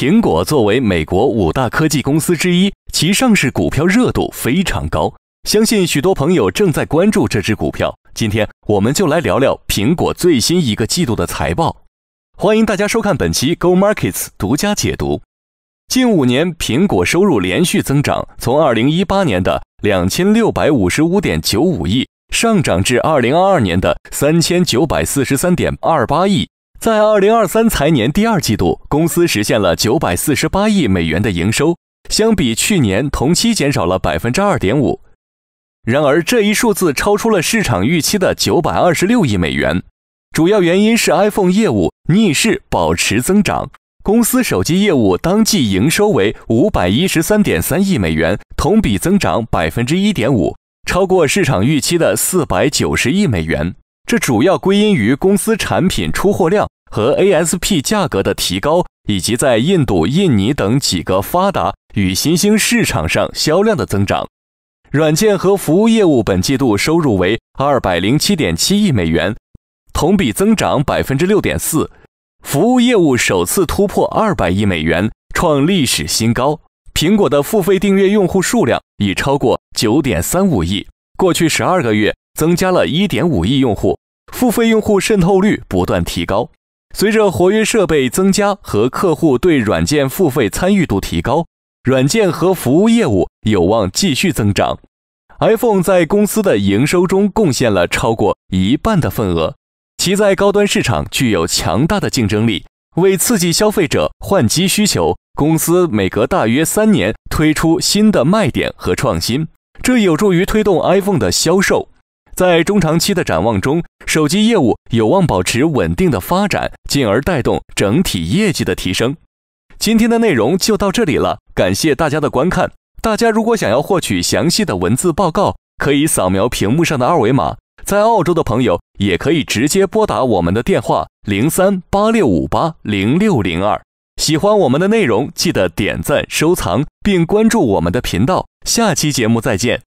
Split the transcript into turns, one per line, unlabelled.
苹果作为美国五大科技公司之一，其上市股票热度非常高，相信许多朋友正在关注这只股票。今天我们就来聊聊苹果最新一个季度的财报。欢迎大家收看本期《Go Markets》独家解读。近五年，苹果收入连续增长，从2018年的2655.95亿上涨至2022年的3943.28亿。在二零二三财年第二季度，公司实现了九百四十八亿美元的营收，相比去年同期减少了百分之二点五。然而，这一数字超出了市场预期的九百二十六亿美元，主要原因是 iPhone 业务逆势保持增长。公司手机业务当季营收为五百一十三点三亿美元，同比增长百分之一点五，超过市场预期的四百九十亿美元。这主要归因于公司产品出货量和 ASP 价格的提高，以及在印度、印尼等几个发达与新兴市场上销量的增长。软件和服务业务本季度收入为二百零七点七亿美元，同比增长百分之六点四，服务业务首次突破二百亿美元，创历史新高。苹果的付费订阅用户数量已超过九点三五亿，过去十二个月增加了一点五亿用户。付费用户渗透率不断提高，随着活跃设备增加和客户对软件付费参与度提高，软件和服务业务有望继续增长。iPhone 在公司的营收中贡献了超过一半的份额，其在高端市场具有强大的竞争力。为刺激消费者换机需求，公司每隔大约三年推出新的卖点和创新，这有助于推动 iPhone 的销售。在中长期的展望中，手机业务有望保持稳定的发展，进而带动整体业绩的提升。今天的内容就到这里了，感谢大家的观看。大家如果想要获取详细的文字报告，可以扫描屏幕上的二维码。在澳洲的朋友也可以直接拨打我们的电话零三八六五八零六零二。喜欢我们的内容，记得点赞、收藏并关注我们的频道。下期节目再见。